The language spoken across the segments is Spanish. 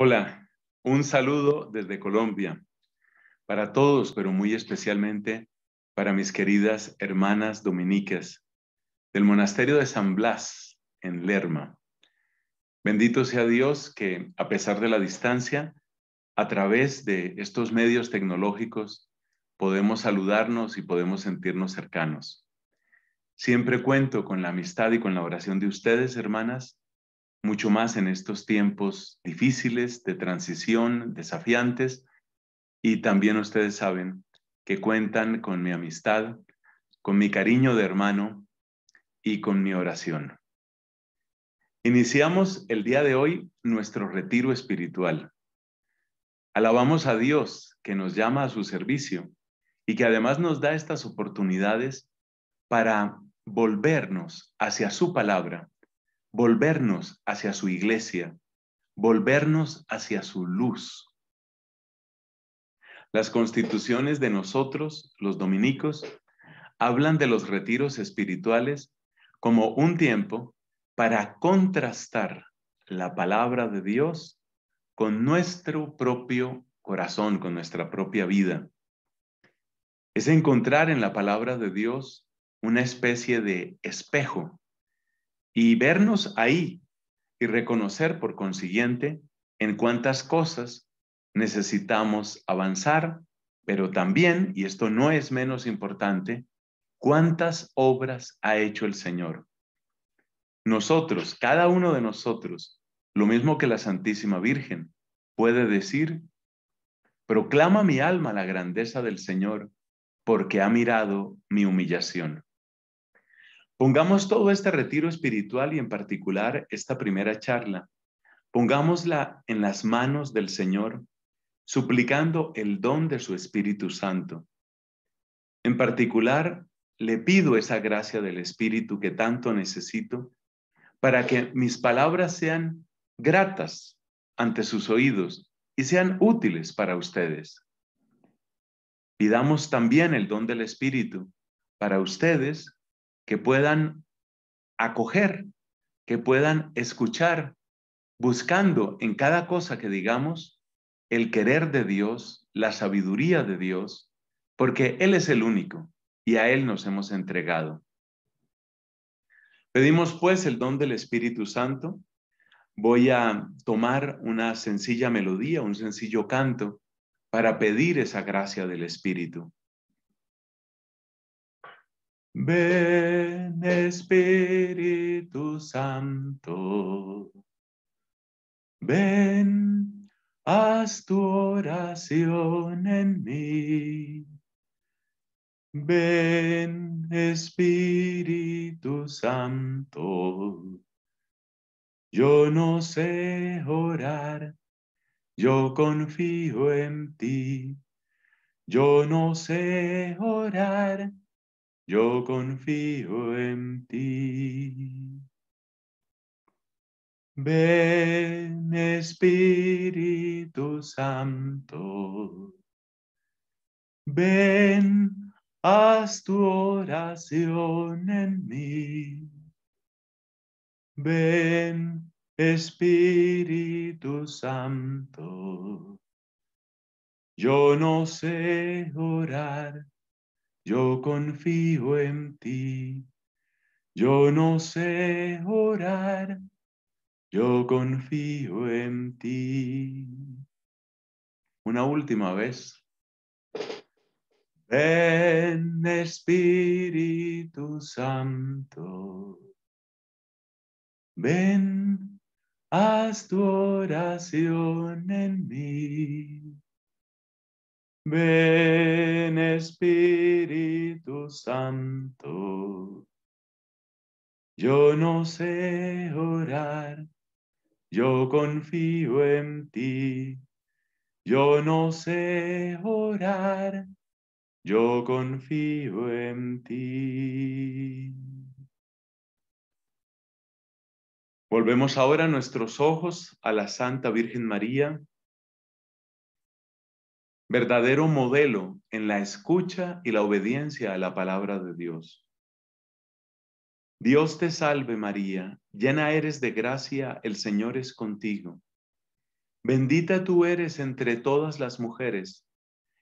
Hola, un saludo desde Colombia para todos, pero muy especialmente para mis queridas hermanas dominicas del monasterio de San Blas en Lerma. Bendito sea Dios que, a pesar de la distancia, a través de estos medios tecnológicos podemos saludarnos y podemos sentirnos cercanos. Siempre cuento con la amistad y con la oración de ustedes, hermanas, mucho más en estos tiempos difíciles, de transición, desafiantes. Y también ustedes saben que cuentan con mi amistad, con mi cariño de hermano y con mi oración. Iniciamos el día de hoy nuestro retiro espiritual. Alabamos a Dios que nos llama a su servicio y que además nos da estas oportunidades para volvernos hacia su palabra volvernos hacia su iglesia, volvernos hacia su luz. Las constituciones de nosotros, los dominicos, hablan de los retiros espirituales como un tiempo para contrastar la palabra de Dios con nuestro propio corazón, con nuestra propia vida. Es encontrar en la palabra de Dios una especie de espejo y vernos ahí y reconocer, por consiguiente, en cuántas cosas necesitamos avanzar, pero también, y esto no es menos importante, cuántas obras ha hecho el Señor. Nosotros, cada uno de nosotros, lo mismo que la Santísima Virgen, puede decir, proclama mi alma la grandeza del Señor, porque ha mirado mi humillación. Pongamos todo este retiro espiritual y en particular esta primera charla, pongámosla en las manos del Señor, suplicando el don de su Espíritu Santo. En particular, le pido esa gracia del Espíritu que tanto necesito para que mis palabras sean gratas ante sus oídos y sean útiles para ustedes. Pidamos también el don del Espíritu para ustedes que puedan acoger, que puedan escuchar, buscando en cada cosa que digamos el querer de Dios, la sabiduría de Dios, porque Él es el único y a Él nos hemos entregado. Pedimos pues el don del Espíritu Santo. Voy a tomar una sencilla melodía, un sencillo canto para pedir esa gracia del Espíritu. Ven Espíritu Santo, ven, haz tu oración en mí. Ven Espíritu Santo, yo no sé orar, yo confío en ti. Yo no sé orar, yo confío en ti. Ven Espíritu Santo, ven, haz tu oración en mí. Ven Espíritu Santo, yo no sé orar yo confío en ti. Yo no sé orar. Yo confío en ti. Una última vez. Ven Espíritu Santo. Ven, haz tu oración en mí. Ven Espíritu Santo, yo no sé orar, yo confío en ti. Yo no sé orar, yo confío en ti. Volvemos ahora nuestros ojos a la Santa Virgen María verdadero modelo en la escucha y la obediencia a la palabra de Dios. Dios te salve María, llena eres de gracia, el Señor es contigo. Bendita tú eres entre todas las mujeres,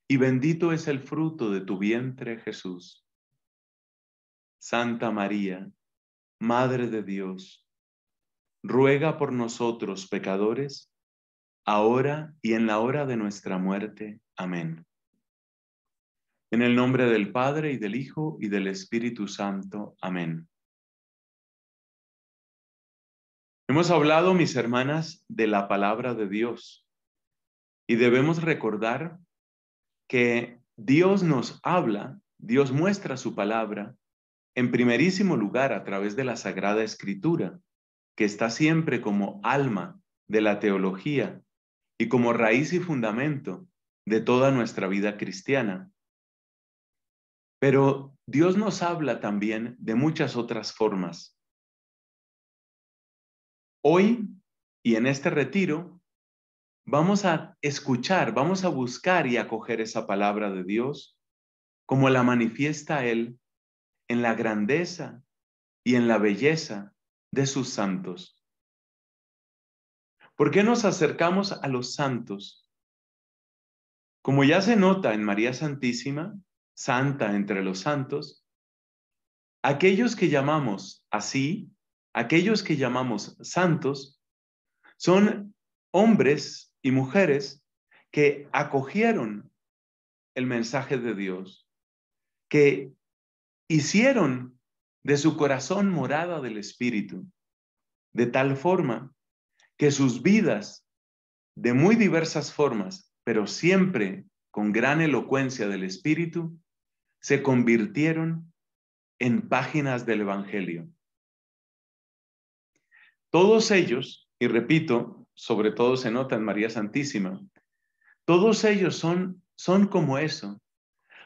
y bendito es el fruto de tu vientre Jesús. Santa María, Madre de Dios, ruega por nosotros pecadores, ahora y en la hora de nuestra muerte. Amén. En el nombre del Padre y del Hijo y del Espíritu Santo. Amén. Hemos hablado, mis hermanas, de la palabra de Dios y debemos recordar que Dios nos habla, Dios muestra su palabra, en primerísimo lugar a través de la Sagrada Escritura, que está siempre como alma de la teología y como raíz y fundamento de toda nuestra vida cristiana. Pero Dios nos habla también de muchas otras formas. Hoy y en este retiro vamos a escuchar, vamos a buscar y acoger esa palabra de Dios como la manifiesta Él en la grandeza y en la belleza de sus santos. ¿Por qué nos acercamos a los santos? Como ya se nota en María Santísima, santa entre los santos, aquellos que llamamos así, aquellos que llamamos santos, son hombres y mujeres que acogieron el mensaje de Dios, que hicieron de su corazón morada del Espíritu, de tal forma que sus vidas, de muy diversas formas, pero siempre con gran elocuencia del Espíritu, se convirtieron en páginas del Evangelio. Todos ellos, y repito, sobre todo se nota en María Santísima, todos ellos son, son como eso,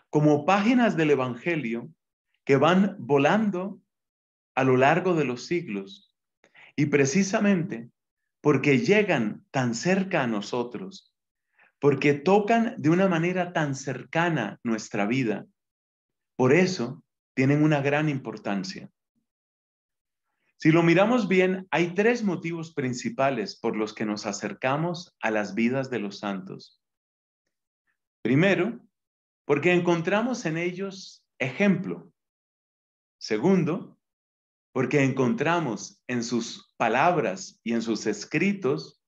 como páginas del Evangelio que van volando a lo largo de los siglos. Y precisamente porque llegan tan cerca a nosotros, porque tocan de una manera tan cercana nuestra vida. Por eso tienen una gran importancia. Si lo miramos bien, hay tres motivos principales por los que nos acercamos a las vidas de los santos. Primero, porque encontramos en ellos ejemplo. Segundo, porque encontramos en sus palabras y en sus escritos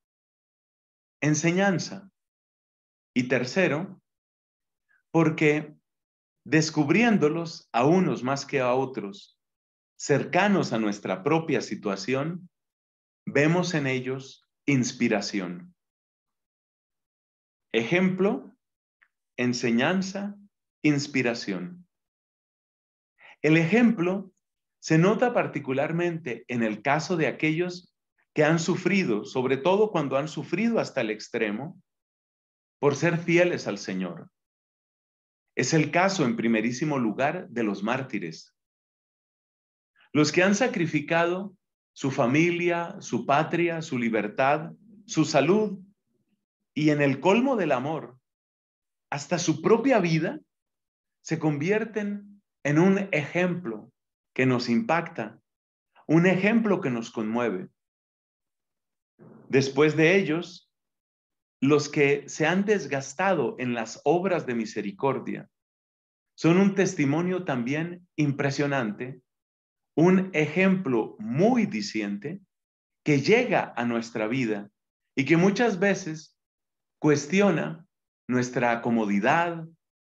enseñanza. Y tercero, porque descubriéndolos a unos más que a otros, cercanos a nuestra propia situación, vemos en ellos inspiración. Ejemplo, enseñanza, inspiración. El ejemplo se nota particularmente en el caso de aquellos que han sufrido, sobre todo cuando han sufrido hasta el extremo, por ser fieles al Señor. Es el caso, en primerísimo lugar, de los mártires. Los que han sacrificado su familia, su patria, su libertad, su salud y en el colmo del amor, hasta su propia vida, se convierten en un ejemplo que nos impacta, un ejemplo que nos conmueve. Después de ellos, los que se han desgastado en las obras de misericordia son un testimonio también impresionante, un ejemplo muy diciente que llega a nuestra vida y que muchas veces cuestiona nuestra comodidad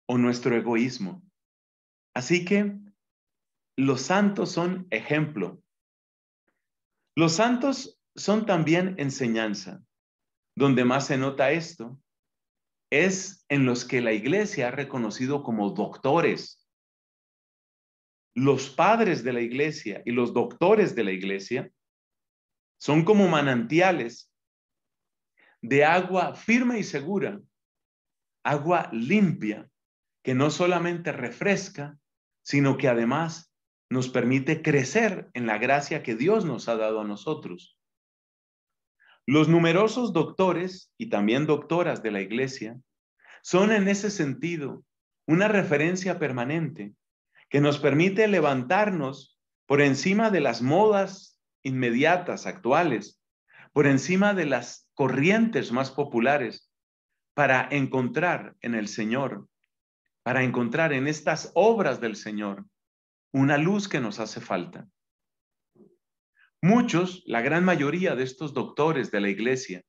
o nuestro egoísmo. Así que los santos son ejemplo. Los santos son también enseñanza donde más se nota esto es en los que la iglesia ha reconocido como doctores. Los padres de la iglesia y los doctores de la iglesia son como manantiales de agua firme y segura, agua limpia, que no solamente refresca, sino que además nos permite crecer en la gracia que Dios nos ha dado a nosotros. Los numerosos doctores y también doctoras de la Iglesia son en ese sentido una referencia permanente que nos permite levantarnos por encima de las modas inmediatas, actuales, por encima de las corrientes más populares, para encontrar en el Señor, para encontrar en estas obras del Señor una luz que nos hace falta. Muchos, la gran mayoría de estos doctores de la Iglesia,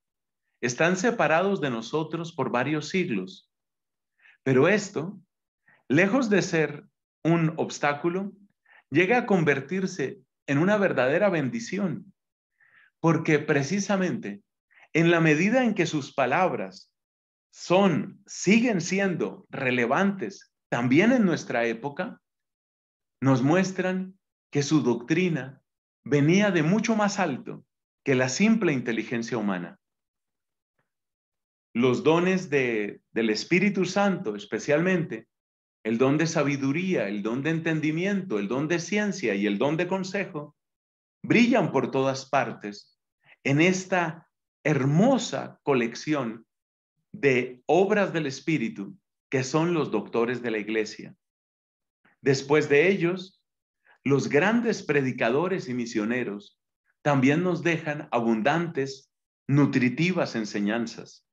están separados de nosotros por varios siglos. Pero esto, lejos de ser un obstáculo, llega a convertirse en una verdadera bendición, porque precisamente en la medida en que sus palabras son, siguen siendo relevantes también en nuestra época, nos muestran que su doctrina venía de mucho más alto que la simple inteligencia humana. Los dones del Espíritu Santo, especialmente, el don de sabiduría, el don de entendimiento, el don de ciencia y el don de consejo, brillan por todas partes en esta hermosa colección de obras del Espíritu que son los doctores de la Iglesia. Después de ellos, los grandes predicadores y misioneros también nos dejan abundantes, nutritivas enseñanzas.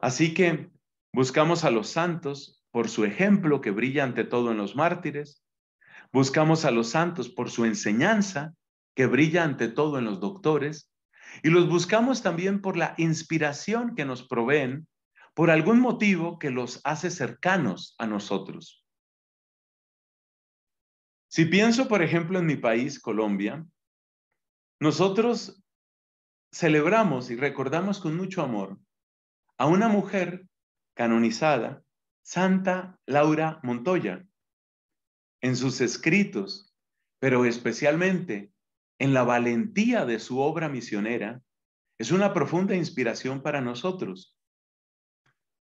Así que buscamos a los santos por su ejemplo que brilla ante todo en los mártires, buscamos a los santos por su enseñanza que brilla ante todo en los doctores, y los buscamos también por la inspiración que nos proveen, por algún motivo que los hace cercanos a nosotros. Si pienso, por ejemplo, en mi país, Colombia, nosotros celebramos y recordamos con mucho amor a una mujer canonizada, Santa Laura Montoya, en sus escritos, pero especialmente en la valentía de su obra misionera, es una profunda inspiración para nosotros.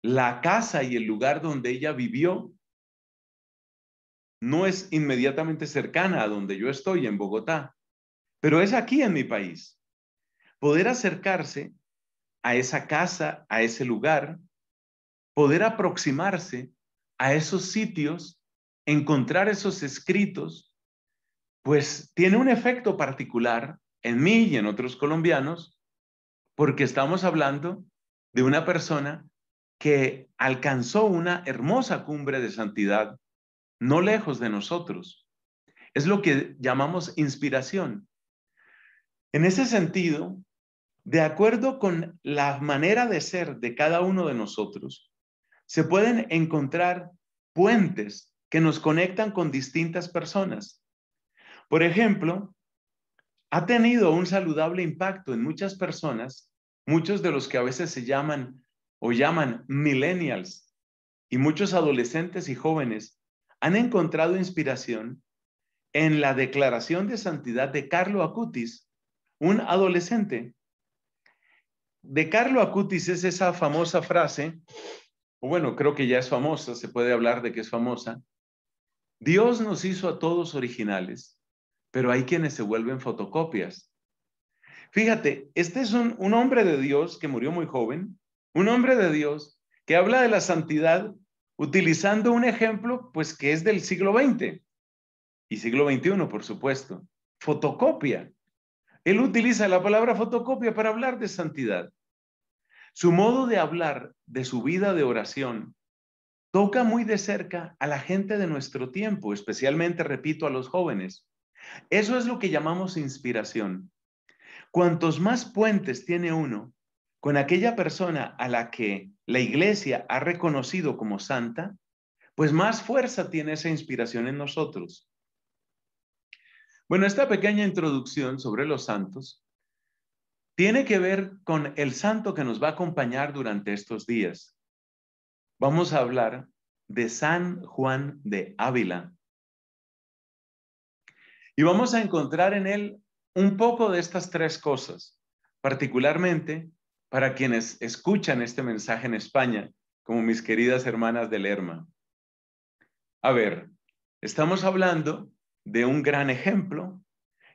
La casa y el lugar donde ella vivió no es inmediatamente cercana a donde yo estoy, en Bogotá, pero es aquí en mi país. Poder acercarse a esa casa, a ese lugar, poder aproximarse a esos sitios, encontrar esos escritos, pues tiene un efecto particular en mí y en otros colombianos, porque estamos hablando de una persona que alcanzó una hermosa cumbre de santidad no lejos de nosotros. Es lo que llamamos inspiración. En ese sentido, de acuerdo con la manera de ser de cada uno de nosotros, se pueden encontrar puentes que nos conectan con distintas personas. Por ejemplo, ha tenido un saludable impacto en muchas personas, muchos de los que a veces se llaman o llaman millennials y muchos adolescentes y jóvenes han encontrado inspiración en la declaración de santidad de Carlo Acutis, un adolescente. De Carlo Acutis es esa famosa frase, o bueno, creo que ya es famosa, se puede hablar de que es famosa. Dios nos hizo a todos originales, pero hay quienes se vuelven fotocopias. Fíjate, este es un, un hombre de Dios que murió muy joven, un hombre de Dios que habla de la santidad utilizando un ejemplo pues que es del siglo XX y siglo XXI, por supuesto, fotocopia. Él utiliza la palabra fotocopia para hablar de santidad. Su modo de hablar de su vida de oración toca muy de cerca a la gente de nuestro tiempo, especialmente, repito, a los jóvenes. Eso es lo que llamamos inspiración. Cuantos más puentes tiene uno con aquella persona a la que la iglesia ha reconocido como santa, pues más fuerza tiene esa inspiración en nosotros. Bueno, esta pequeña introducción sobre los santos tiene que ver con el santo que nos va a acompañar durante estos días. Vamos a hablar de San Juan de Ávila. Y vamos a encontrar en él un poco de estas tres cosas, particularmente para quienes escuchan este mensaje en España, como mis queridas hermanas de Lerma. A ver, estamos hablando de un gran ejemplo,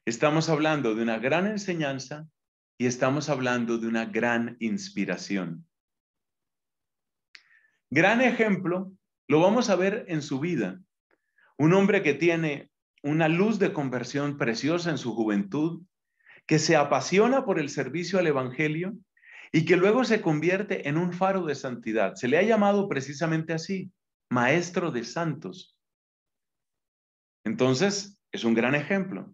estamos hablando de una gran enseñanza y estamos hablando de una gran inspiración. Gran ejemplo, lo vamos a ver en su vida. Un hombre que tiene una luz de conversión preciosa en su juventud, que se apasiona por el servicio al Evangelio y que luego se convierte en un faro de santidad. Se le ha llamado precisamente así, maestro de santos. Entonces, es un gran ejemplo.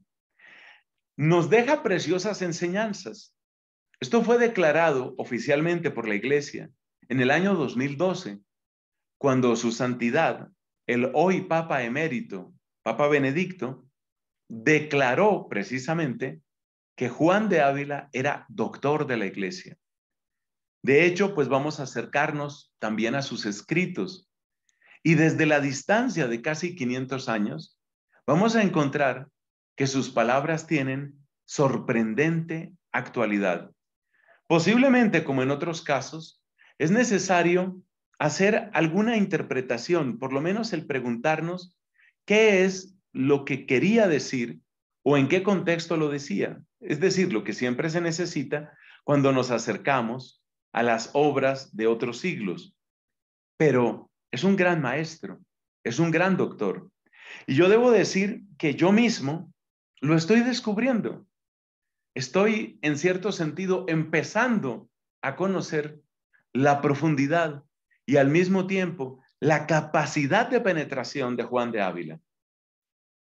Nos deja preciosas enseñanzas. Esto fue declarado oficialmente por la Iglesia en el año 2012, cuando su santidad, el hoy Papa emérito, Papa Benedicto, declaró precisamente que Juan de Ávila era doctor de la Iglesia. De hecho, pues vamos a acercarnos también a sus escritos. Y desde la distancia de casi 500 años, vamos a encontrar que sus palabras tienen sorprendente actualidad. Posiblemente, como en otros casos, es necesario hacer alguna interpretación, por lo menos el preguntarnos qué es lo que quería decir o en qué contexto lo decía. Es decir, lo que siempre se necesita cuando nos acercamos a las obras de otros siglos. Pero es un gran maestro, es un gran doctor. Y yo debo decir que yo mismo lo estoy descubriendo. Estoy, en cierto sentido, empezando a conocer la profundidad y al mismo tiempo la capacidad de penetración de Juan de Ávila.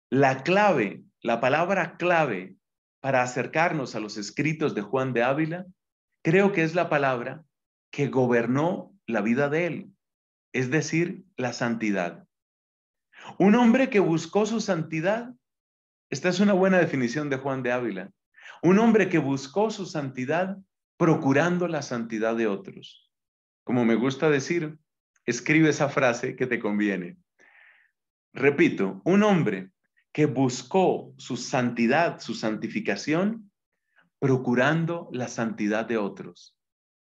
La clave, la palabra clave para acercarnos a los escritos de Juan de Ávila creo que es la palabra que gobernó la vida de él, es decir, la santidad. Un hombre que buscó su santidad, esta es una buena definición de Juan de Ávila, un hombre que buscó su santidad procurando la santidad de otros. Como me gusta decir, escribe esa frase que te conviene. Repito, un hombre que buscó su santidad, su santificación, procurando la santidad de otros.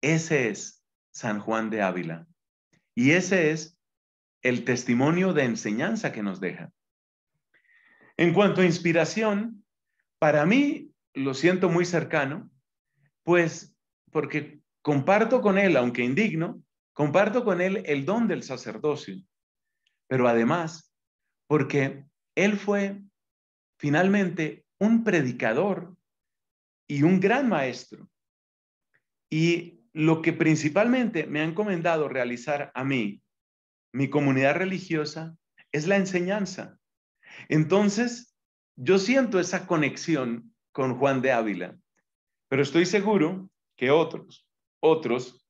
Ese es San Juan de Ávila. Y ese es el testimonio de enseñanza que nos deja. En cuanto a inspiración, para mí lo siento muy cercano, pues porque comparto con él, aunque indigno, comparto con él el don del sacerdocio, pero además porque él fue finalmente un predicador y un gran maestro. Y lo que principalmente me ha encomendado realizar a mí, mi comunidad religiosa, es la enseñanza. Entonces, yo siento esa conexión con Juan de Ávila, pero estoy seguro que otros, otros,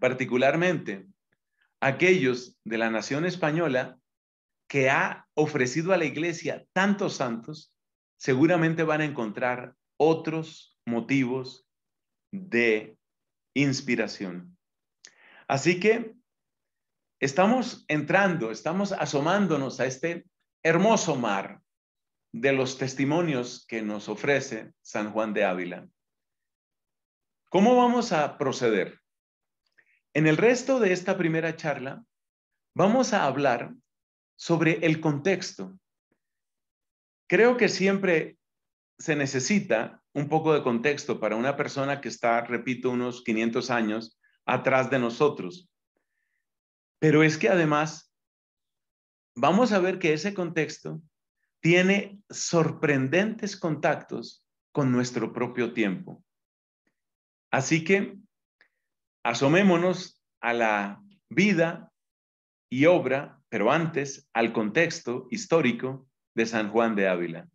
particularmente aquellos de la nación española que ha ofrecido a la iglesia tantos santos, seguramente van a encontrar otros motivos de inspiración. Así que estamos entrando, estamos asomándonos a este hermoso mar de los testimonios que nos ofrece San Juan de Ávila. ¿Cómo vamos a proceder? En el resto de esta primera charla vamos a hablar sobre el contexto. Creo que siempre se necesita un poco de contexto para una persona que está, repito, unos 500 años atrás de nosotros. Pero es que además vamos a ver que ese contexto tiene sorprendentes contactos con nuestro propio tiempo. Así que asomémonos a la vida y obra, pero antes al contexto histórico de San Juan de Ávila.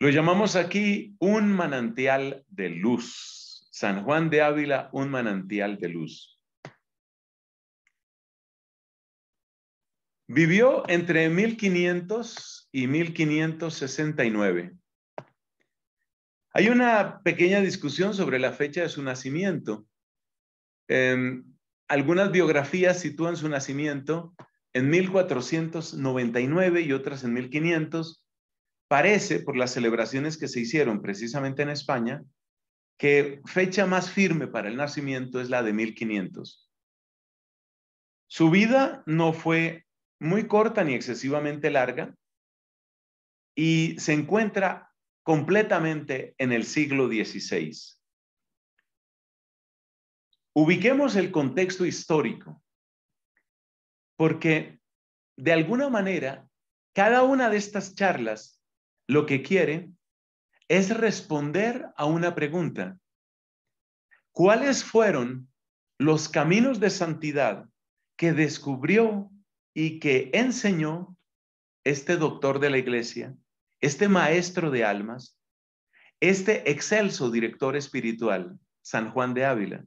Lo llamamos aquí un manantial de luz. San Juan de Ávila, un manantial de luz. Vivió entre 1500 y 1569. Hay una pequeña discusión sobre la fecha de su nacimiento. Em, algunas biografías sitúan su nacimiento en 1499 y otras en 1500 Parece, por las celebraciones que se hicieron precisamente en España, que fecha más firme para el nacimiento es la de 1500. Su vida no fue muy corta ni excesivamente larga y se encuentra completamente en el siglo XVI. Ubiquemos el contexto histórico, porque de alguna manera cada una de estas charlas lo que quiere es responder a una pregunta. ¿Cuáles fueron los caminos de santidad que descubrió y que enseñó este doctor de la iglesia, este maestro de almas, este excelso director espiritual, San Juan de Ávila?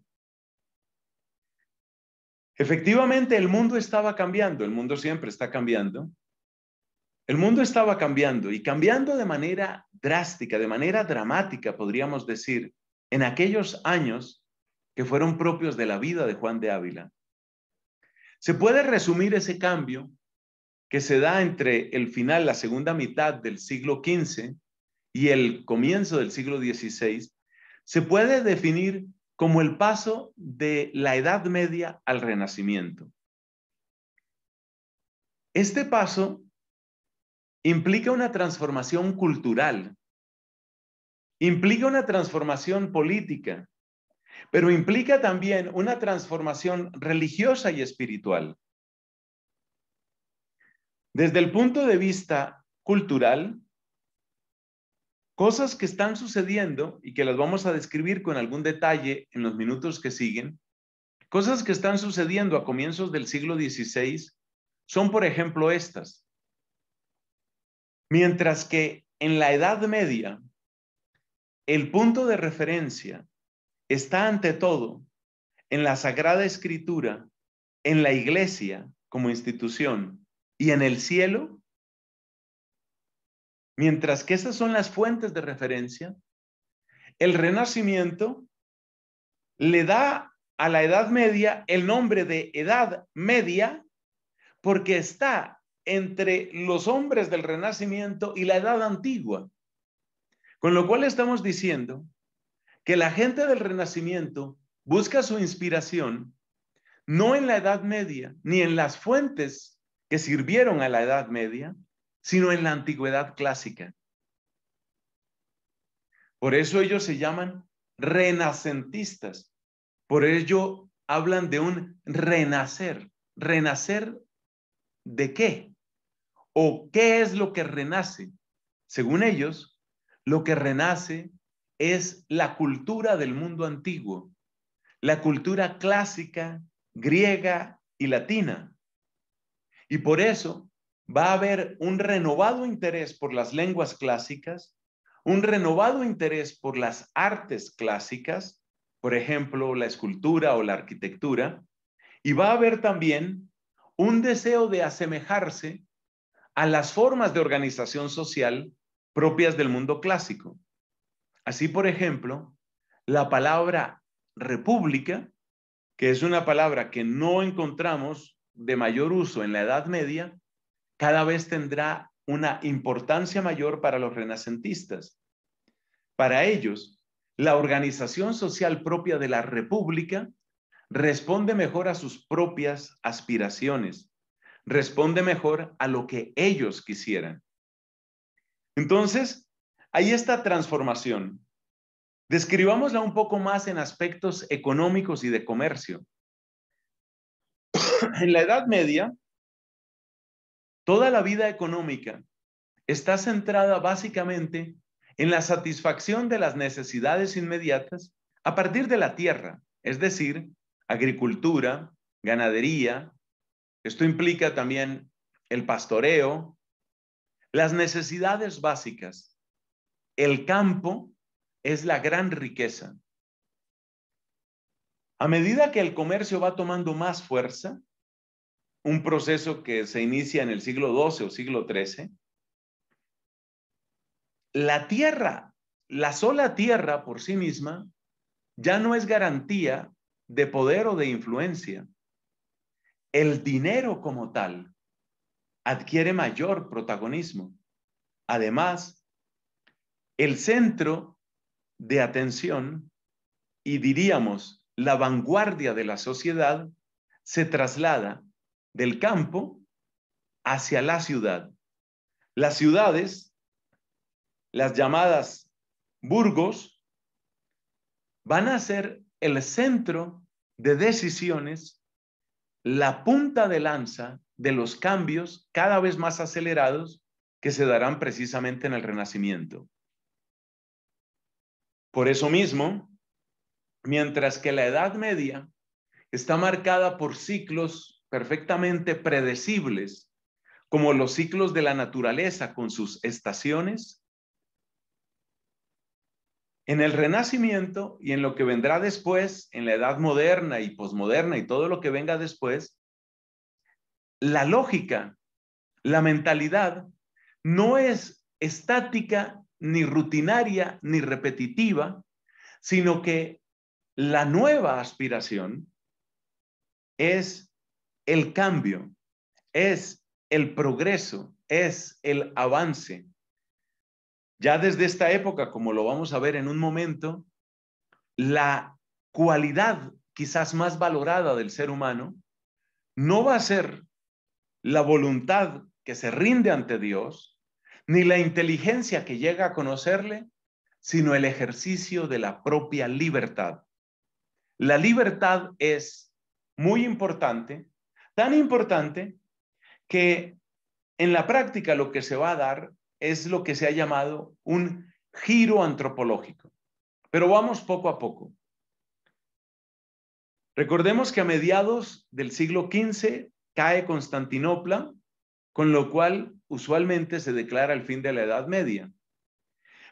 Efectivamente, el mundo estaba cambiando, el mundo siempre está cambiando, el mundo estaba cambiando y cambiando de manera drástica, de manera dramática, podríamos decir, en aquellos años que fueron propios de la vida de Juan de Ávila. Se puede resumir ese cambio que se da entre el final, la segunda mitad del siglo XV y el comienzo del siglo XVI, se puede definir como el paso de la Edad Media al Renacimiento. Este paso implica una transformación cultural, implica una transformación política, pero implica también una transformación religiosa y espiritual. Desde el punto de vista cultural, cosas que están sucediendo y que las vamos a describir con algún detalle en los minutos que siguen, cosas que están sucediendo a comienzos del siglo XVI son, por ejemplo, estas. Mientras que en la Edad Media, el punto de referencia está ante todo en la Sagrada Escritura, en la Iglesia como institución y en el cielo. Mientras que esas son las fuentes de referencia, el Renacimiento le da a la Edad Media el nombre de Edad Media porque está entre los hombres del Renacimiento y la Edad Antigua. Con lo cual estamos diciendo que la gente del Renacimiento busca su inspiración no en la Edad Media, ni en las fuentes que sirvieron a la Edad Media, sino en la antigüedad clásica. Por eso ellos se llaman renacentistas. Por ello hablan de un renacer. ¿Renacer de qué? ¿O qué es lo que renace? Según ellos, lo que renace es la cultura del mundo antiguo, la cultura clásica, griega y latina. Y por eso va a haber un renovado interés por las lenguas clásicas, un renovado interés por las artes clásicas, por ejemplo, la escultura o la arquitectura, y va a haber también un deseo de asemejarse a las formas de organización social propias del mundo clásico. Así, por ejemplo, la palabra república, que es una palabra que no encontramos de mayor uso en la Edad Media, cada vez tendrá una importancia mayor para los renacentistas. Para ellos, la organización social propia de la república responde mejor a sus propias aspiraciones responde mejor a lo que ellos quisieran. Entonces, hay esta transformación. Describámosla un poco más en aspectos económicos y de comercio. En la Edad Media, toda la vida económica está centrada básicamente en la satisfacción de las necesidades inmediatas a partir de la tierra, es decir, agricultura, ganadería, esto implica también el pastoreo, las necesidades básicas. El campo es la gran riqueza. A medida que el comercio va tomando más fuerza, un proceso que se inicia en el siglo XII o siglo XIII, la tierra, la sola tierra por sí misma, ya no es garantía de poder o de influencia el dinero como tal adquiere mayor protagonismo. Además, el centro de atención y diríamos la vanguardia de la sociedad se traslada del campo hacia la ciudad. Las ciudades, las llamadas burgos, van a ser el centro de decisiones la punta de lanza de los cambios cada vez más acelerados que se darán precisamente en el Renacimiento. Por eso mismo, mientras que la Edad Media está marcada por ciclos perfectamente predecibles, como los ciclos de la naturaleza con sus estaciones, en el Renacimiento y en lo que vendrá después, en la Edad Moderna y posmoderna y todo lo que venga después, la lógica, la mentalidad, no es estática, ni rutinaria, ni repetitiva, sino que la nueva aspiración es el cambio, es el progreso, es el avance, ya desde esta época, como lo vamos a ver en un momento, la cualidad quizás más valorada del ser humano no va a ser la voluntad que se rinde ante Dios, ni la inteligencia que llega a conocerle, sino el ejercicio de la propia libertad. La libertad es muy importante, tan importante que en la práctica lo que se va a dar es lo que se ha llamado un giro antropológico. Pero vamos poco a poco. Recordemos que a mediados del siglo XV cae Constantinopla, con lo cual usualmente se declara el fin de la Edad Media.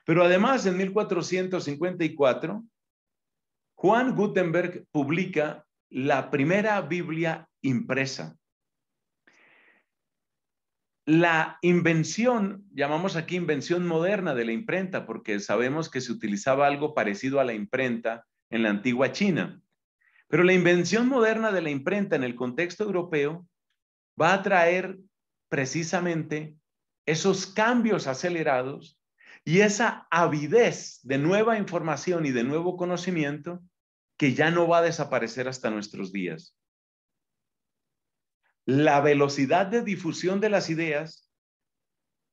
Pero además, en 1454, Juan Gutenberg publica la primera Biblia impresa, la invención, llamamos aquí invención moderna de la imprenta, porque sabemos que se utilizaba algo parecido a la imprenta en la antigua China. Pero la invención moderna de la imprenta en el contexto europeo va a traer precisamente esos cambios acelerados y esa avidez de nueva información y de nuevo conocimiento que ya no va a desaparecer hasta nuestros días. La velocidad de difusión de las ideas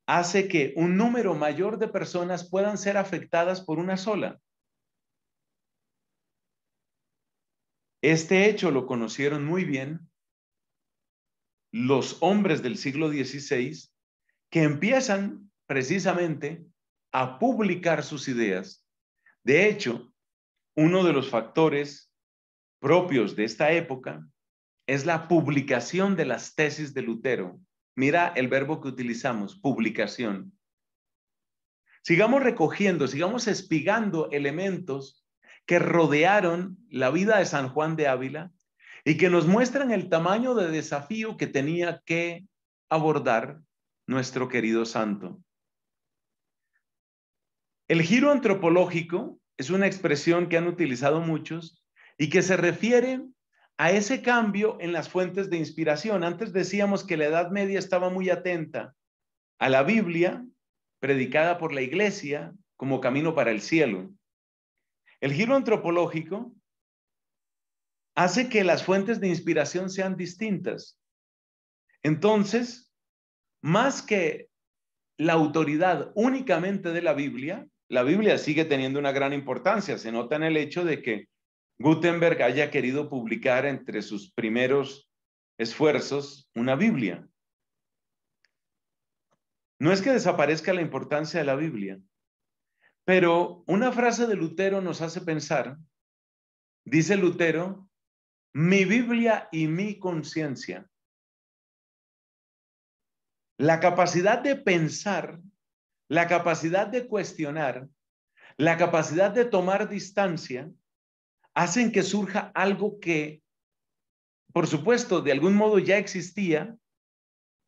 hace que un número mayor de personas puedan ser afectadas por una sola. Este hecho lo conocieron muy bien los hombres del siglo XVI que empiezan precisamente a publicar sus ideas. De hecho, uno de los factores propios de esta época es la publicación de las tesis de Lutero. Mira el verbo que utilizamos, publicación. Sigamos recogiendo, sigamos espigando elementos que rodearon la vida de San Juan de Ávila y que nos muestran el tamaño de desafío que tenía que abordar nuestro querido santo. El giro antropológico es una expresión que han utilizado muchos y que se refiere a ese cambio en las fuentes de inspiración. Antes decíamos que la Edad Media estaba muy atenta a la Biblia, predicada por la Iglesia, como camino para el cielo. El giro antropológico hace que las fuentes de inspiración sean distintas. Entonces, más que la autoridad únicamente de la Biblia, la Biblia sigue teniendo una gran importancia. Se nota en el hecho de que Gutenberg haya querido publicar entre sus primeros esfuerzos una Biblia. No es que desaparezca la importancia de la Biblia, pero una frase de Lutero nos hace pensar, dice Lutero, mi Biblia y mi conciencia. La capacidad de pensar, la capacidad de cuestionar, la capacidad de tomar distancia hacen que surja algo que, por supuesto, de algún modo ya existía,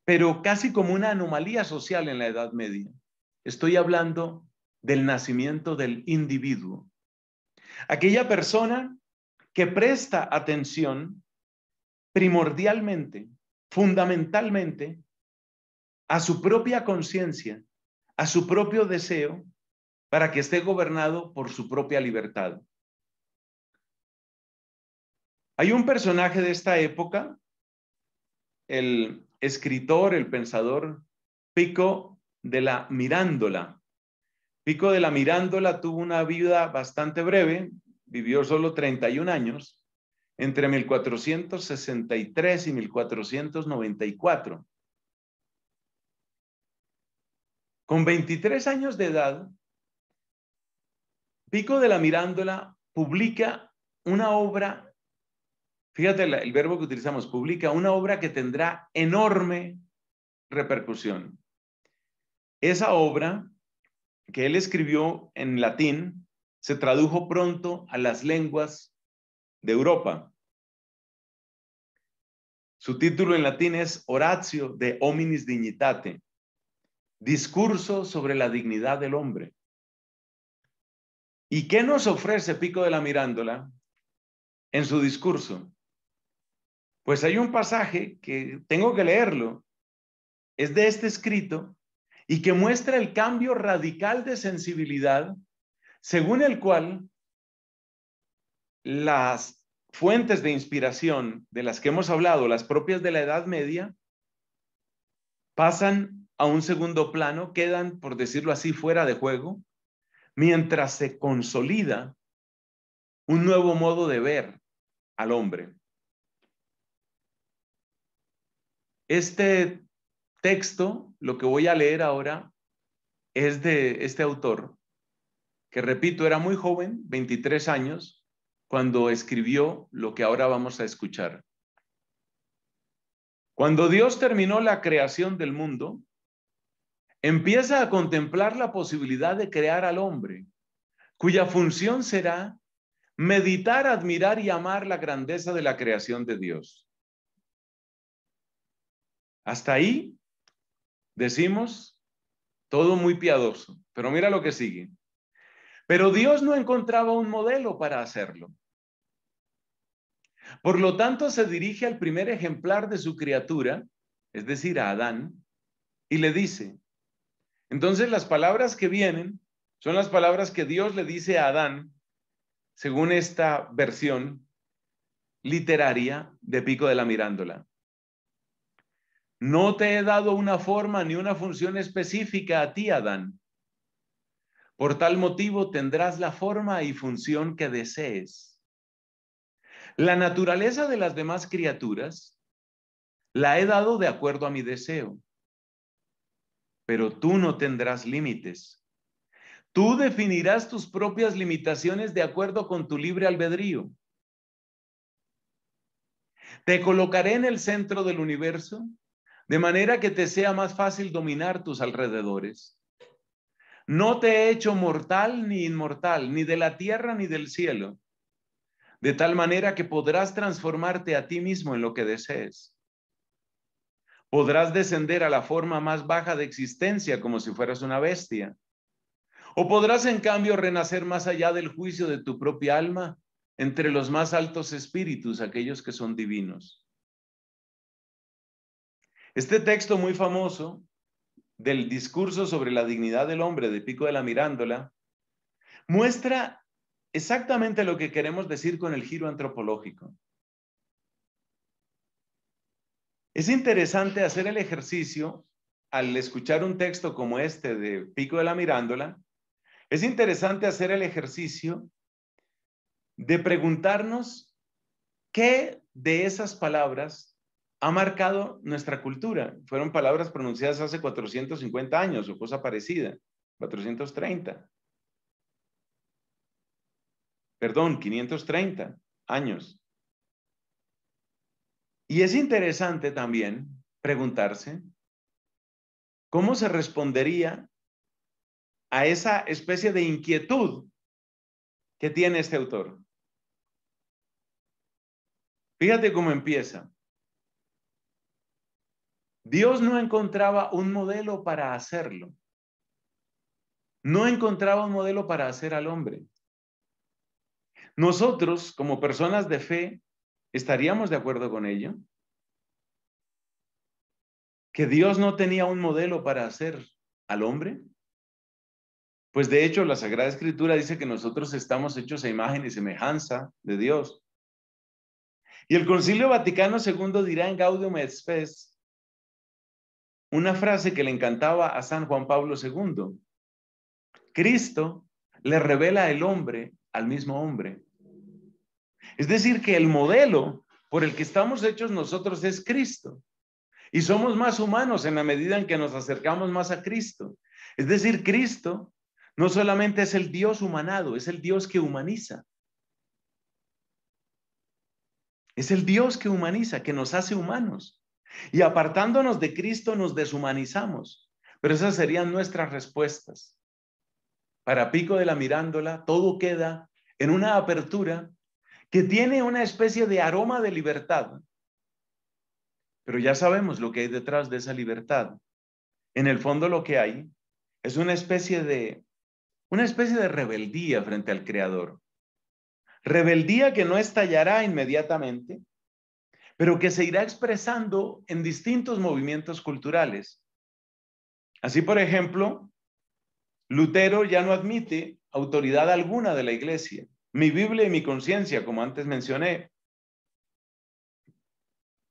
pero casi como una anomalía social en la Edad Media. Estoy hablando del nacimiento del individuo. Aquella persona que presta atención primordialmente, fundamentalmente, a su propia conciencia, a su propio deseo, para que esté gobernado por su propia libertad. Hay un personaje de esta época, el escritor, el pensador Pico de la Mirándola. Pico de la Mirándola tuvo una vida bastante breve, vivió solo 31 años, entre 1463 y 1494. Con 23 años de edad, Pico de la Mirándola publica una obra Fíjate el, verbo que utilizamos, publica una obra que tendrá enorme repercusión. Esa obra que él escribió en latín se tradujo pronto a las lenguas de Europa. Su título en latín es Horatio de Hominis Dignitate, Discurso sobre la dignidad del hombre. ¿Y qué nos ofrece Pico de la Mirándola en su discurso? Pues hay un pasaje que tengo que leerlo, es de este escrito y que muestra el cambio radical de sensibilidad según el cual las fuentes de inspiración de las que hemos hablado, las propias de la Edad Media, pasan a un segundo plano, quedan, por decirlo así, fuera de juego, mientras se consolida un nuevo modo de ver al hombre. Este texto, lo que voy a leer ahora, es de este autor, que repito, era muy joven, 23 años, cuando escribió lo que ahora vamos a escuchar. Cuando Dios terminó la creación del mundo, empieza a contemplar la posibilidad de crear al hombre, cuya función será meditar, admirar y amar la grandeza de la creación de Dios. Hasta ahí decimos todo muy piadoso, pero mira lo que sigue. Pero Dios no encontraba un modelo para hacerlo. Por lo tanto, se dirige al primer ejemplar de su criatura, es decir, a Adán, y le dice, entonces las palabras que vienen son las palabras que Dios le dice a Adán, según esta versión literaria de Pico de la Mirándola. No te he dado una forma ni una función específica a ti, Adán. Por tal motivo tendrás la forma y función que desees. La naturaleza de las demás criaturas la he dado de acuerdo a mi deseo, pero tú no tendrás límites. Tú definirás tus propias limitaciones de acuerdo con tu libre albedrío. Te colocaré en el centro del universo de manera que te sea más fácil dominar tus alrededores. No te he hecho mortal ni inmortal, ni de la tierra ni del cielo, de tal manera que podrás transformarte a ti mismo en lo que desees. Podrás descender a la forma más baja de existencia como si fueras una bestia. O podrás en cambio renacer más allá del juicio de tu propia alma entre los más altos espíritus, aquellos que son divinos. Este texto muy famoso del discurso sobre la dignidad del hombre de Pico de la Mirándola muestra exactamente lo que queremos decir con el giro antropológico. Es interesante hacer el ejercicio al escuchar un texto como este de Pico de la Mirándola, es interesante hacer el ejercicio de preguntarnos qué de esas palabras ha marcado nuestra cultura. Fueron palabras pronunciadas hace 450 años o cosa parecida, 430. Perdón, 530 años. Y es interesante también preguntarse cómo se respondería a esa especie de inquietud que tiene este autor. Fíjate cómo empieza. Dios no encontraba un modelo para hacerlo. No encontraba un modelo para hacer al hombre. Nosotros, como personas de fe, ¿estaríamos de acuerdo con ello? ¿Que Dios no tenía un modelo para hacer al hombre? Pues de hecho, la Sagrada Escritura dice que nosotros estamos hechos a imagen y semejanza de Dios. Y el Concilio Vaticano II dirá en Gaudium et Spes una frase que le encantaba a San Juan Pablo II. Cristo le revela el hombre al mismo hombre. Es decir, que el modelo por el que estamos hechos nosotros es Cristo. Y somos más humanos en la medida en que nos acercamos más a Cristo. Es decir, Cristo no solamente es el Dios humanado, es el Dios que humaniza. Es el Dios que humaniza, que nos hace humanos. Y apartándonos de Cristo nos deshumanizamos. Pero esas serían nuestras respuestas. Para Pico de la Mirándola, todo queda en una apertura que tiene una especie de aroma de libertad. Pero ya sabemos lo que hay detrás de esa libertad. En el fondo lo que hay es una especie de una especie de rebeldía frente al creador. Rebeldía que no estallará inmediatamente, pero que se irá expresando en distintos movimientos culturales. Así, por ejemplo, Lutero ya no admite autoridad alguna de la iglesia, mi Biblia y mi conciencia, como antes mencioné.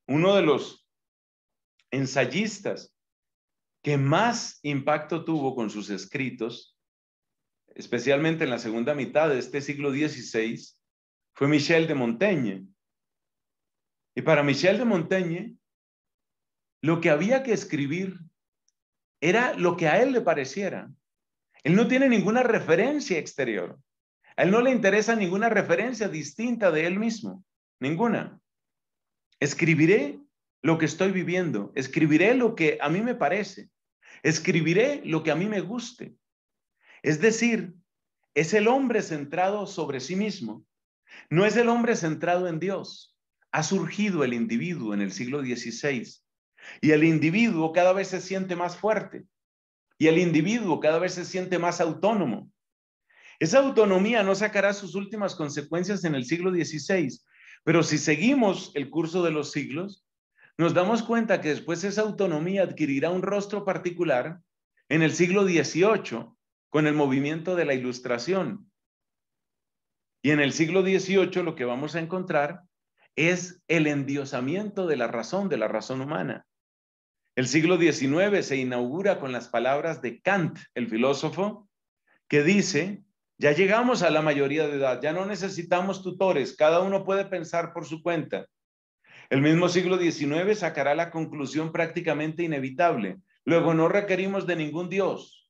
Uno de los ensayistas que más impacto tuvo con sus escritos, especialmente en la segunda mitad de este siglo XVI, fue Michel de Montaigne. Y para Michel de Montaigne, lo que había que escribir era lo que a él le pareciera. Él no tiene ninguna referencia exterior. A él no le interesa ninguna referencia distinta de él mismo, ninguna. Escribiré lo que estoy viviendo, escribiré lo que a mí me parece, escribiré lo que a mí me guste. Es decir, es el hombre centrado sobre sí mismo, no es el hombre centrado en Dios ha surgido el individuo en el siglo XVI y el individuo cada vez se siente más fuerte y el individuo cada vez se siente más autónomo. Esa autonomía no sacará sus últimas consecuencias en el siglo XVI, pero si seguimos el curso de los siglos, nos damos cuenta que después esa autonomía adquirirá un rostro particular en el siglo XVIII con el movimiento de la Ilustración. Y en el siglo XVIII lo que vamos a encontrar es el endiosamiento de la razón, de la razón humana. El siglo XIX se inaugura con las palabras de Kant, el filósofo, que dice, ya llegamos a la mayoría de edad, ya no necesitamos tutores, cada uno puede pensar por su cuenta. El mismo siglo XIX sacará la conclusión prácticamente inevitable. Luego no requerimos de ningún Dios.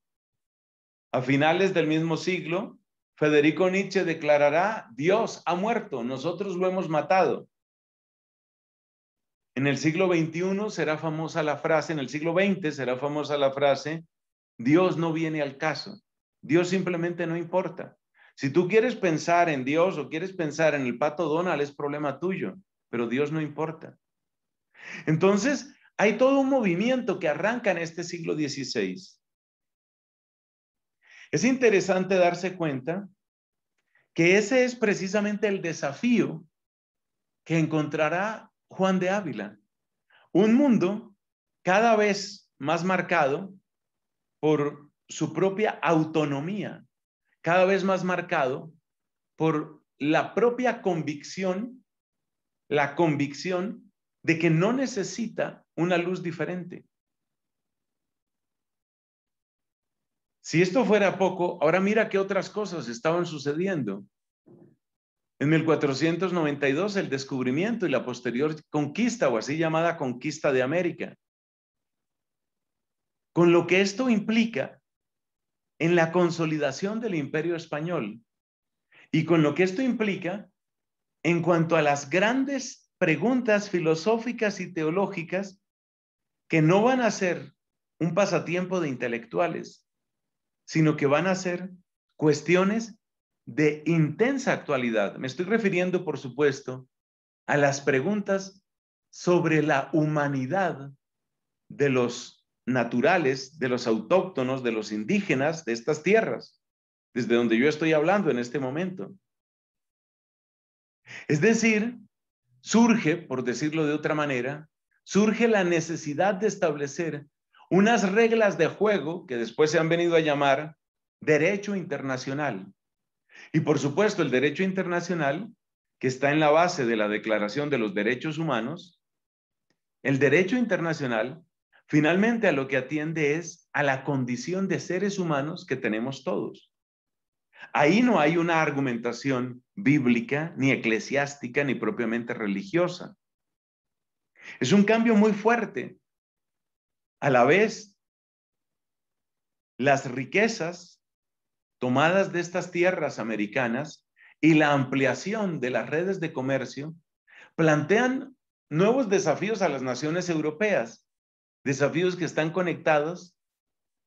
A finales del mismo siglo, Federico Nietzsche declarará, Dios ha muerto, nosotros lo hemos matado. En el siglo XXI será famosa la frase, en el siglo XX será famosa la frase, Dios no viene al caso, Dios simplemente no importa. Si tú quieres pensar en Dios o quieres pensar en el pato Donald, es problema tuyo, pero Dios no importa. Entonces, hay todo un movimiento que arranca en este siglo XVI. Es interesante darse cuenta que ese es precisamente el desafío que encontrará Juan de Ávila. Un mundo cada vez más marcado por su propia autonomía, cada vez más marcado por la propia convicción, la convicción de que no necesita una luz diferente. Si esto fuera poco, ahora mira qué otras cosas estaban sucediendo. En 1492, el descubrimiento y la posterior conquista, o así llamada conquista de América. Con lo que esto implica en la consolidación del imperio español y con lo que esto implica en cuanto a las grandes preguntas filosóficas y teológicas que no van a ser un pasatiempo de intelectuales, sino que van a ser cuestiones de intensa actualidad. Me estoy refiriendo, por supuesto, a las preguntas sobre la humanidad de los naturales, de los autóctonos, de los indígenas de estas tierras, desde donde yo estoy hablando en este momento. Es decir, surge, por decirlo de otra manera, surge la necesidad de establecer unas reglas de juego que después se han venido a llamar derecho internacional, y por supuesto, el derecho internacional, que está en la base de la Declaración de los Derechos Humanos, el derecho internacional finalmente a lo que atiende es a la condición de seres humanos que tenemos todos. Ahí no hay una argumentación bíblica, ni eclesiástica, ni propiamente religiosa. Es un cambio muy fuerte. A la vez, las riquezas tomadas de estas tierras americanas y la ampliación de las redes de comercio plantean nuevos desafíos a las naciones europeas, desafíos que están conectados,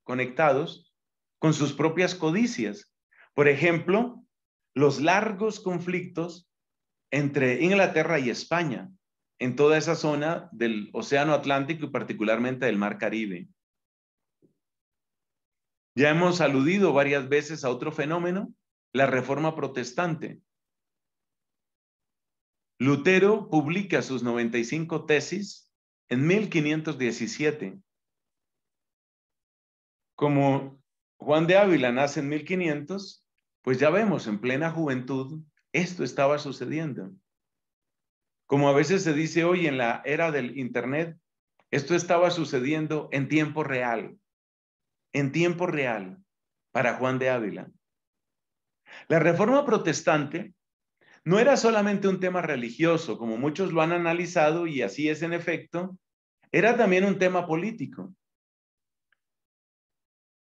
conectados con sus propias codicias. Por ejemplo, los largos conflictos entre Inglaterra y España en toda esa zona del Océano Atlántico y particularmente del Mar Caribe. Ya hemos aludido varias veces a otro fenómeno, la reforma protestante. Lutero publica sus 95 tesis en 1517. Como Juan de Ávila nace en 1500, pues ya vemos en plena juventud esto estaba sucediendo. Como a veces se dice hoy en la era del Internet, esto estaba sucediendo en tiempo real en tiempo real para Juan de Ávila. La reforma protestante no era solamente un tema religioso, como muchos lo han analizado y así es en efecto, era también un tema político.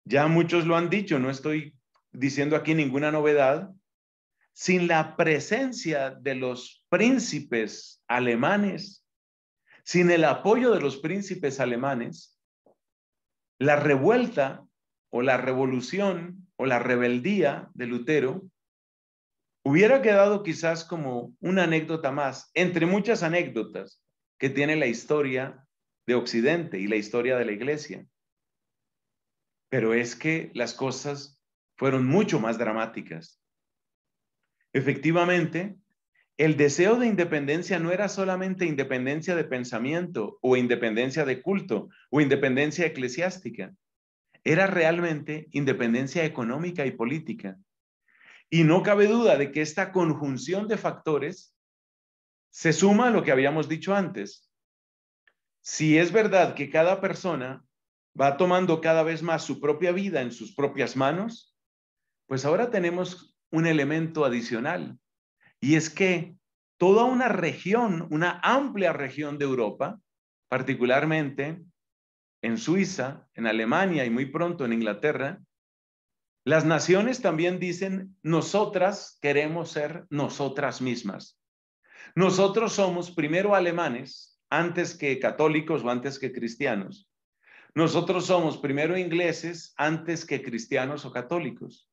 Ya muchos lo han dicho, no estoy diciendo aquí ninguna novedad. Sin la presencia de los príncipes alemanes, sin el apoyo de los príncipes alemanes, la revuelta o la revolución o la rebeldía de Lutero hubiera quedado quizás como una anécdota más, entre muchas anécdotas que tiene la historia de Occidente y la historia de la Iglesia. Pero es que las cosas fueron mucho más dramáticas. Efectivamente, el deseo de independencia no era solamente independencia de pensamiento o independencia de culto o independencia eclesiástica, era realmente independencia económica y política. Y no cabe duda de que esta conjunción de factores se suma a lo que habíamos dicho antes. Si es verdad que cada persona va tomando cada vez más su propia vida en sus propias manos, pues ahora tenemos un elemento adicional y es que toda una región, una amplia región de Europa, particularmente en Suiza, en Alemania y muy pronto en Inglaterra, las naciones también dicen, nosotras queremos ser nosotras mismas. Nosotros somos primero alemanes antes que católicos o antes que cristianos. Nosotros somos primero ingleses antes que cristianos o católicos.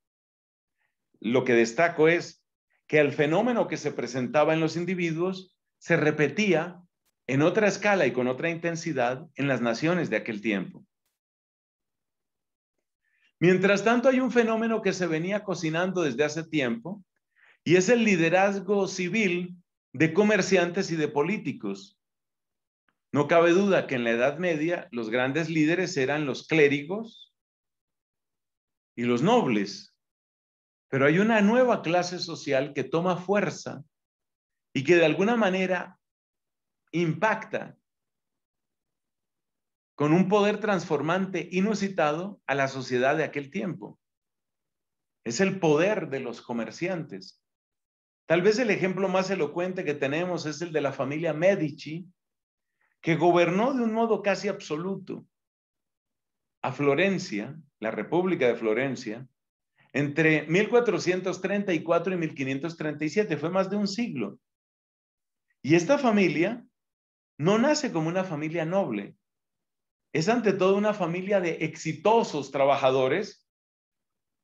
Lo que destaco es, que el fenómeno que se presentaba en los individuos se repetía en otra escala y con otra intensidad en las naciones de aquel tiempo. Mientras tanto, hay un fenómeno que se venía cocinando desde hace tiempo y es el liderazgo civil de comerciantes y de políticos. No cabe duda que en la Edad Media los grandes líderes eran los clérigos y los nobles. Pero hay una nueva clase social que toma fuerza y que de alguna manera impacta con un poder transformante inusitado a la sociedad de aquel tiempo. Es el poder de los comerciantes. Tal vez el ejemplo más elocuente que tenemos es el de la familia Medici, que gobernó de un modo casi absoluto a Florencia, la República de Florencia, entre 1434 y 1537, fue más de un siglo. Y esta familia no nace como una familia noble, es ante todo una familia de exitosos trabajadores,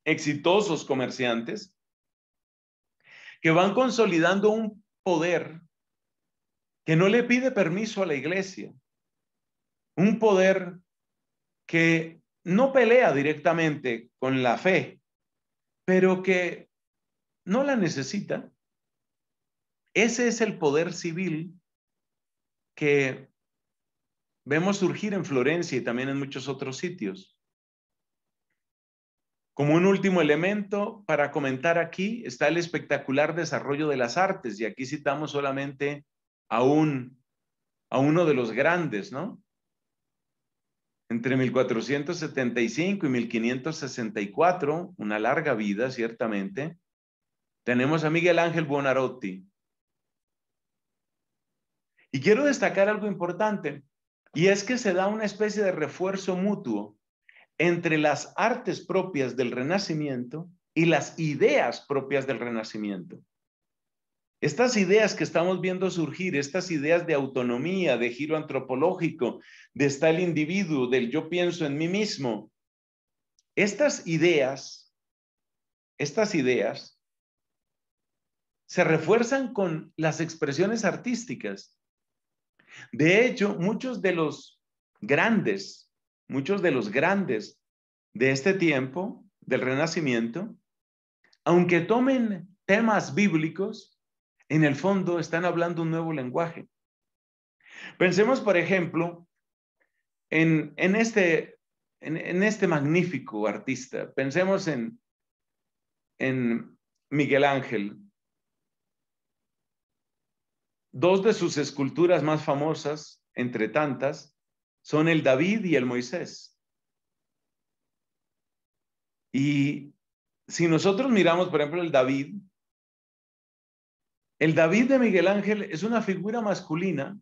exitosos comerciantes, que van consolidando un poder que no le pide permiso a la iglesia, un poder que no pelea directamente con la fe, pero que no la necesita. Ese es el poder civil que vemos surgir en Florencia y también en muchos otros sitios. Como un último elemento para comentar aquí está el espectacular desarrollo de las artes y aquí citamos solamente a, a uno de los grandes, ¿no? Entre 1475 y 1564, una larga vida, ciertamente, tenemos a Miguel Ángel Buonarotti. Y quiero destacar algo importante, y es que se da una especie de refuerzo mutuo entre las artes propias del Renacimiento y las ideas propias del Renacimiento. Estas ideas que estamos viendo surgir, estas ideas de autonomía, de giro antropológico, de está el individuo, del yo pienso en mí mismo, estas ideas, estas ideas se refuerzan con las expresiones artísticas. De hecho, muchos de los grandes, muchos de los grandes de este tiempo, del Renacimiento, aunque tomen temas bíblicos, en el fondo están hablando un nuevo lenguaje. Pensemos, por ejemplo, en, este, este magnífico artista. Pensemos en, en Miguel Ángel. Dos de sus esculturas más famosas, entre tantas, son el David y el Moisés. Y si nosotros miramos, por ejemplo, el David, el David de Miguel Ángel es una figura masculina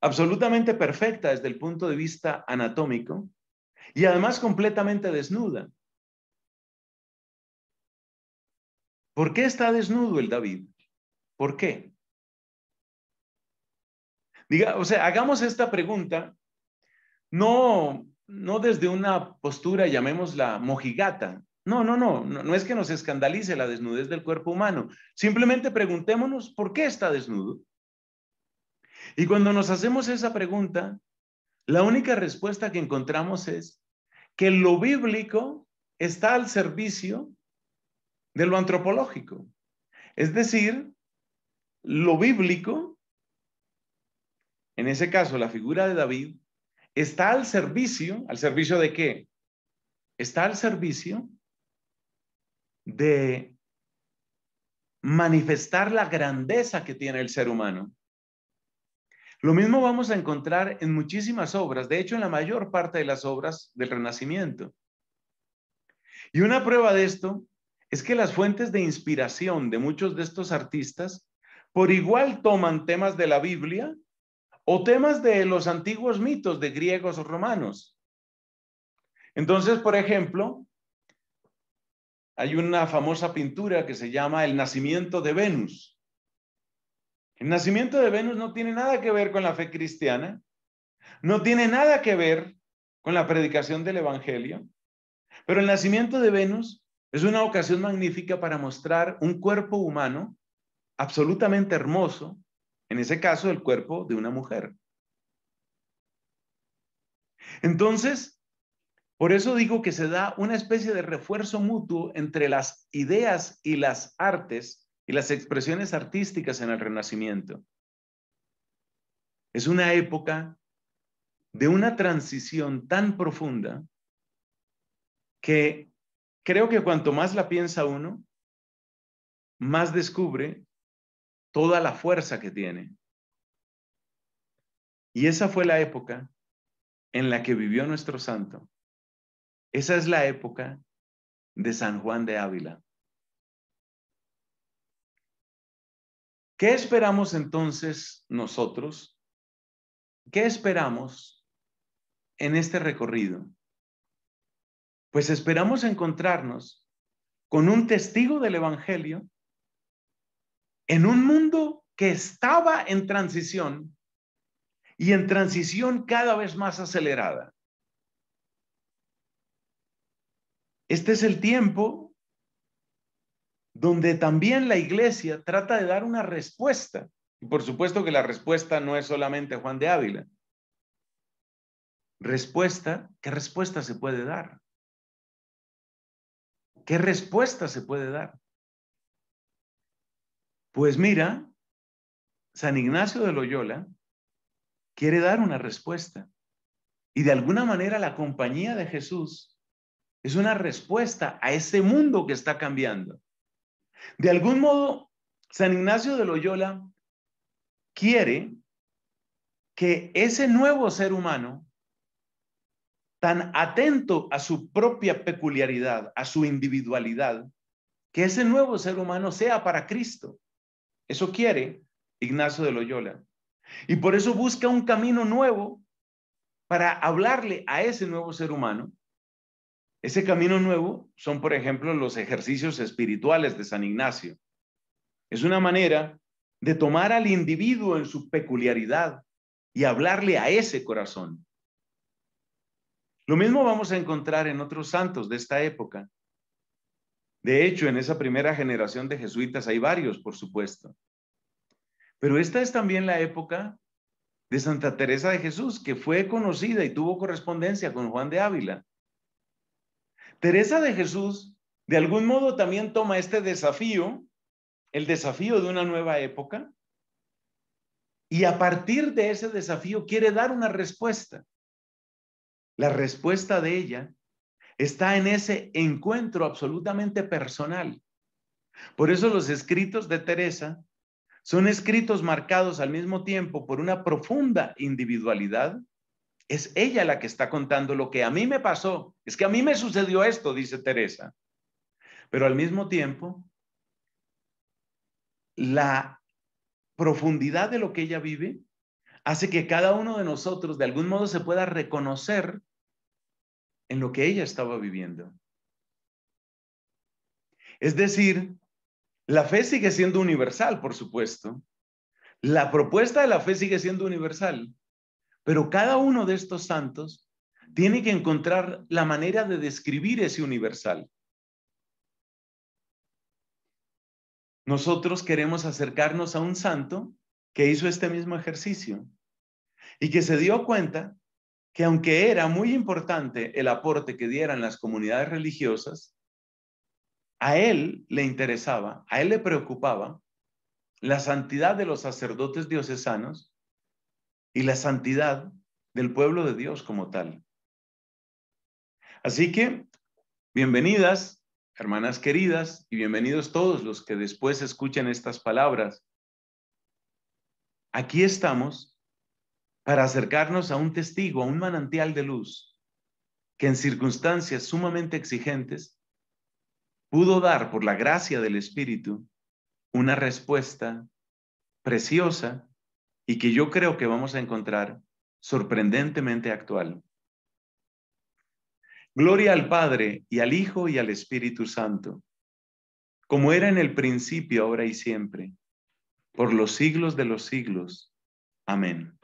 absolutamente perfecta desde el punto de vista anatómico y además completamente desnuda. ¿Por qué está desnudo el David? ¿Por qué? o sea, hagamos esta pregunta no no desde una postura, llamémosla mojigata, no, no, no, no, es que nos escandalice la desnudez del cuerpo humano. Simplemente preguntémonos por qué está desnudo. Y cuando nos hacemos esa pregunta, la única respuesta que encontramos es que lo bíblico está al servicio de lo antropológico. Es decir, lo bíblico, en ese caso la figura de David, está al servicio, ¿al servicio de qué? Está al servicio de manifestar la grandeza que tiene el ser humano. Lo mismo vamos a encontrar en muchísimas obras, de hecho en la mayor parte de las obras del Renacimiento. Y una prueba de esto es que las fuentes de inspiración de muchos de estos artistas por igual toman temas de la Biblia o temas de los antiguos mitos de griegos o romanos. Entonces, por ejemplo, hay una famosa pintura que se llama El nacimiento de Venus. El nacimiento de Venus no tiene nada que ver con la fe cristiana, no tiene nada que ver con la predicación del Evangelio, pero el nacimiento de Venus es una ocasión magnífica para mostrar un cuerpo humano absolutamente hermoso, en ese caso el cuerpo de una mujer. Entonces, por eso digo que se da una especie de refuerzo mutuo entre las ideas y las artes y las expresiones artísticas en el Renacimiento. Es una época de una transición tan profunda que creo que cuanto más la piensa uno, más descubre toda la fuerza que tiene. Y esa fue la época en la que vivió nuestro santo esa es la época de San Juan de Ávila. ¿Qué esperamos entonces nosotros? ¿Qué esperamos en este recorrido? Pues esperamos encontrarnos con un testigo del Evangelio en un mundo que estaba en transición y en transición cada vez más acelerada. Este es el tiempo donde también la iglesia trata de dar una respuesta. Y por supuesto que la respuesta no es solamente Juan de Ávila. Respuesta, ¿qué respuesta se puede dar? ¿Qué respuesta se puede dar? Pues mira, San Ignacio de Loyola quiere dar una respuesta. Y de alguna manera la compañía de Jesús es una respuesta a ese mundo que está cambiando. De algún modo, San Ignacio de Loyola quiere que ese nuevo ser humano, tan atento a su propia peculiaridad, a su individualidad, que ese nuevo ser humano sea para Cristo. Eso quiere Ignacio de Loyola. Y por eso busca un camino nuevo para hablarle a ese nuevo ser humano ese camino nuevo son, por ejemplo, los ejercicios espirituales de San Ignacio. Es una manera de tomar al individuo en su peculiaridad y hablarle a ese corazón. Lo mismo vamos a encontrar en otros santos de esta época. De hecho, en esa primera generación de jesuitas hay varios, por supuesto. Pero esta es también la época de Santa Teresa de Jesús, que fue conocida y tuvo correspondencia con Juan de Ávila. Teresa de Jesús, de algún modo, también toma este desafío, el desafío de una nueva época, y a partir de ese desafío quiere dar una respuesta. La respuesta de ella está en ese encuentro absolutamente personal. Por eso los escritos de Teresa son escritos marcados al mismo tiempo por una profunda individualidad es ella la que está contando lo que a mí me pasó. Es que a mí me sucedió esto, dice Teresa. Pero al mismo tiempo, la profundidad de lo que ella vive hace que cada uno de nosotros de algún modo se pueda reconocer en lo que ella estaba viviendo. Es decir, la fe sigue siendo universal, por supuesto. La propuesta de la fe sigue siendo universal, pero cada uno de estos santos tiene que encontrar la manera de describir ese universal. Nosotros queremos acercarnos a un santo que hizo este mismo ejercicio y que se dio cuenta que aunque era muy importante el aporte que dieran las comunidades religiosas, a él le interesaba, a él le preocupaba la santidad de los sacerdotes diocesanos y la santidad del pueblo de Dios como tal. Así que, bienvenidas, hermanas queridas, y bienvenidos todos los que después escuchan estas palabras. Aquí estamos para acercarnos a un testigo, a un manantial de luz, que en circunstancias sumamente exigentes pudo dar por la gracia del Espíritu una respuesta preciosa y que yo creo que vamos a encontrar sorprendentemente actual. Gloria al Padre y al Hijo y al Espíritu Santo, como era en el principio, ahora y siempre, por los siglos de los siglos. Amén.